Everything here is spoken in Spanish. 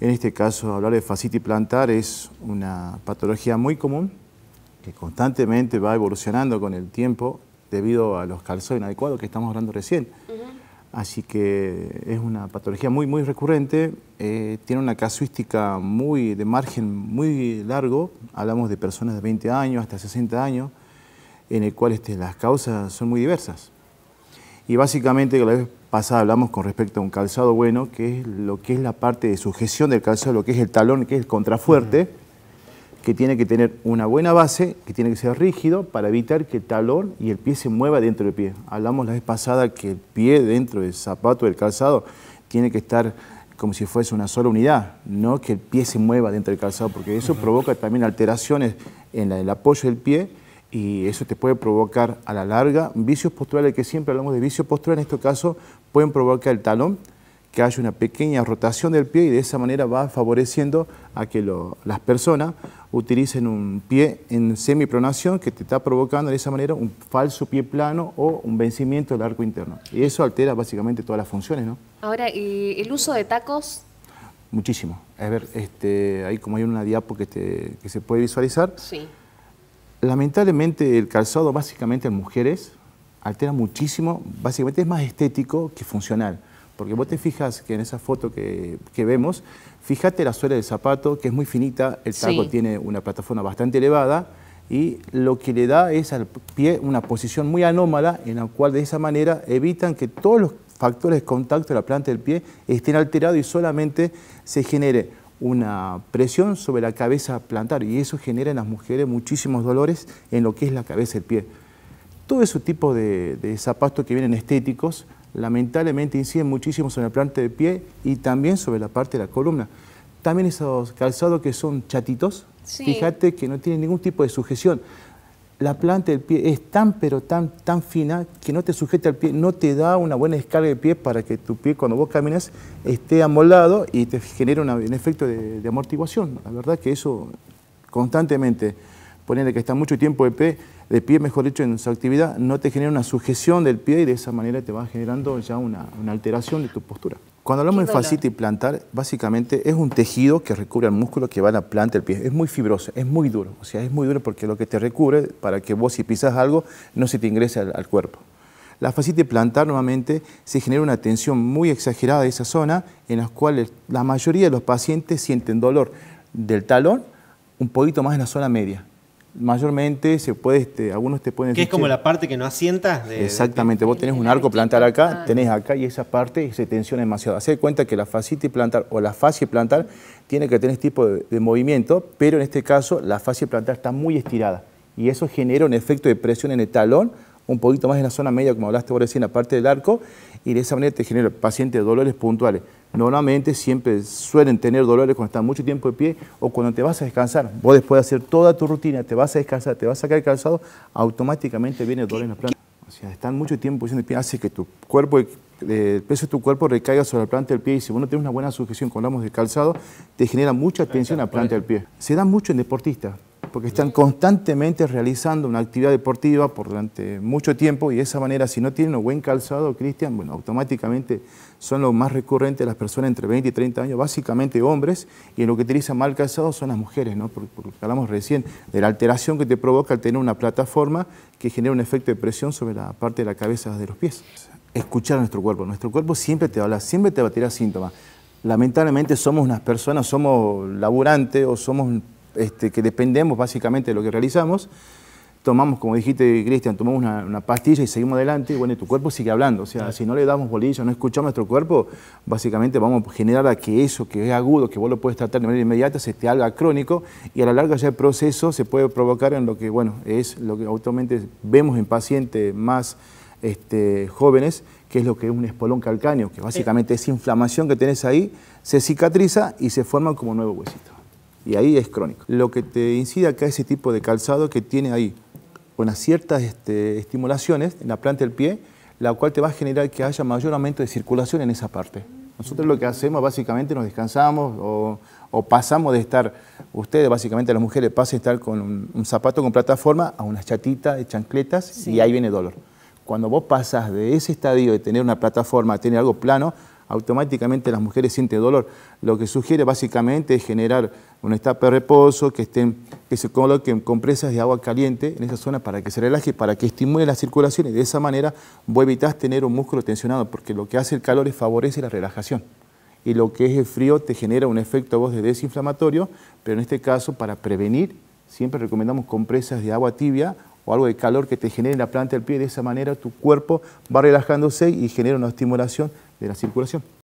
En este caso, hablar de fascitis plantar es una patología muy común que constantemente va evolucionando con el tiempo debido a los calzones inadecuados que estamos hablando recién. Así que es una patología muy, muy recurrente, eh, tiene una casuística muy, de margen muy largo, hablamos de personas de 20 años hasta 60 años, en el cual este, las causas son muy diversas. Y básicamente, pasada hablamos con respecto a un calzado bueno, que es lo que es la parte de sujeción del calzado, lo que es el talón, que es el contrafuerte, que tiene que tener una buena base, que tiene que ser rígido para evitar que el talón y el pie se mueva dentro del pie. Hablamos la vez pasada que el pie dentro del zapato, del calzado, tiene que estar como si fuese una sola unidad, no que el pie se mueva dentro del calzado, porque eso provoca también alteraciones en el apoyo del pie y eso te puede provocar a la larga vicios posturales, que siempre hablamos de vicios posturales, en este caso pueden provocar el talón, que haya una pequeña rotación del pie y de esa manera va favoreciendo a que las personas utilicen un pie en semipronación que te está provocando de esa manera un falso pie plano o un vencimiento del arco interno. Y eso altera básicamente todas las funciones, ¿no? Ahora, ¿y el uso de tacos? Muchísimo. A ver, este, ahí como hay una diapo que, que se puede visualizar. Sí lamentablemente el calzado básicamente en mujeres altera muchísimo, básicamente es más estético que funcional. Porque vos te fijas que en esa foto que, vemos, fíjate la suela del zapato, que es muy finita, el taco tiene una plataforma bastante elevada, y lo que le da es al pie una posición muy anómala, en la cual de esa manera evitan que todos los factores de contacto de la planta del pie estén alterados y solamente se genere una presión sobre la cabeza plantar y eso genera en las mujeres muchísimos dolores en lo que es la cabeza y el pie. Todo ese tipo de, zapatos que vienen estéticos lamentablemente inciden muchísimo sobre la planta del pie y también sobre la parte de la columna. También esos calzados que son chatitos, fíjate que no tienen ningún tipo de sujeción la planta del pie es tan pero tan tan fina que no te sujeta al pie, no te da una buena descarga de pie para que tu pie cuando vos caminas esté amolado y te genere un efecto de, amortiguación. La verdad que eso constantemente, poniendo que está mucho tiempo de pie, de pie, mejor dicho, en su actividad, no te genera una sujeción del pie y de esa manera te va generando ya una alteración de tu postura. Cuando hablamos de y plantar, básicamente es un tejido que recubre el músculo que va a la planta del pie. Es muy fibroso, es muy duro. O sea, es muy duro porque lo que te recubre para que vos si pisas algo no se te ingrese al, cuerpo. La fascitis plantar normalmente se genera una tensión muy exagerada de esa zona en la cual la mayoría de los pacientes sienten dolor del talón un poquito más en la zona media mayormente se puede, este, algunos te pueden... Que es como la parte que no asientas. Exactamente, vos tenés un arco plantar acá, ah. tenés acá y esa parte se tensiona demasiado. Haced cuenta que la fascia plantar o la fascia plantar tiene que tener este tipo de, movimiento, pero en este caso la fascia plantar está muy estirada y eso genera un efecto de presión en el talón, un poquito más en la zona media, como hablaste vos recién, la parte del arco, y de esa manera te genera pacientes dolores puntuales normalmente siempre suelen tener dolores cuando están mucho tiempo de pie o cuando te vas a descansar. Vos después de hacer toda tu rutina, te vas a descansar, te vas a sacar el calzado, automáticamente viene dolor en la planta. O sea, están mucho tiempo en posición de pie, hace que tu cuerpo, eh, el peso de tu cuerpo recaiga sobre la planta del pie y si vos no una buena sujeción, cuando hablamos de calzado, te genera mucha tensión en la planta del pie. Se da mucho en deportistas porque están constantemente realizando una actividad deportiva por durante mucho tiempo y de esa manera, si no tienen un buen calzado, Cristian, bueno, automáticamente son los más recurrentes las personas entre 20 y 30 años, básicamente hombres, y en lo que utilizan mal calzado son las mujeres, ¿no? Porque, hablamos recién de la alteración que te provoca al tener una plataforma que genera un efecto de presión sobre la parte de la cabeza de los pies. Escuchar a nuestro cuerpo, nuestro cuerpo siempre te habla, siempre te va a tirar síntomas lamentablemente somos unas personas, somos laburantes o somos este, que dependemos básicamente de lo que realizamos, tomamos, como dijiste, Cristian, tomamos una, pastilla y seguimos adelante, y bueno, tu cuerpo sigue hablando. O sea, si no le damos bolillo, no escuchamos nuestro cuerpo, básicamente vamos a generar a que eso que es agudo, que vos lo puedes tratar de manera inmediata, se te haga crónico y a la larga ya el proceso se puede provocar en lo que, bueno, es lo que actualmente vemos en pacientes más este, jóvenes, que es lo que es un espolón calcáneo, que básicamente esa es inflamación que tenés ahí, se cicatriza y se forma como nuevo huesito y ahí es crónico. Lo que te incide acá es ese tipo de calzado que tiene ahí unas ciertas este, estimulaciones en la planta del pie, la cual te va a generar que haya mayor aumento de circulación en esa parte. Nosotros lo que hacemos básicamente nos descansamos o, pasamos de estar, ustedes básicamente las mujeres pasan de estar con un, zapato con plataforma a unas chatitas de chancletas y ahí viene dolor. Cuando vos pasas de ese estadio de tener una plataforma a tener algo plano, automáticamente las mujeres sienten dolor. Lo que sugiere básicamente es generar un etapa de reposo, que, estén, que se coloquen compresas de agua caliente en esa zona para que se relaje, para que estimule la circulación y de esa manera vos evitás tener un músculo tensionado, porque lo que hace el calor es favorece la relajación y lo que es el frío te genera un efecto a vos de desinflamatorio, pero en este caso para prevenir siempre recomendamos compresas de agua tibia o algo de calor que te genere en la planta del pie, de esa manera tu cuerpo va relajándose y genera una estimulación de la circulación.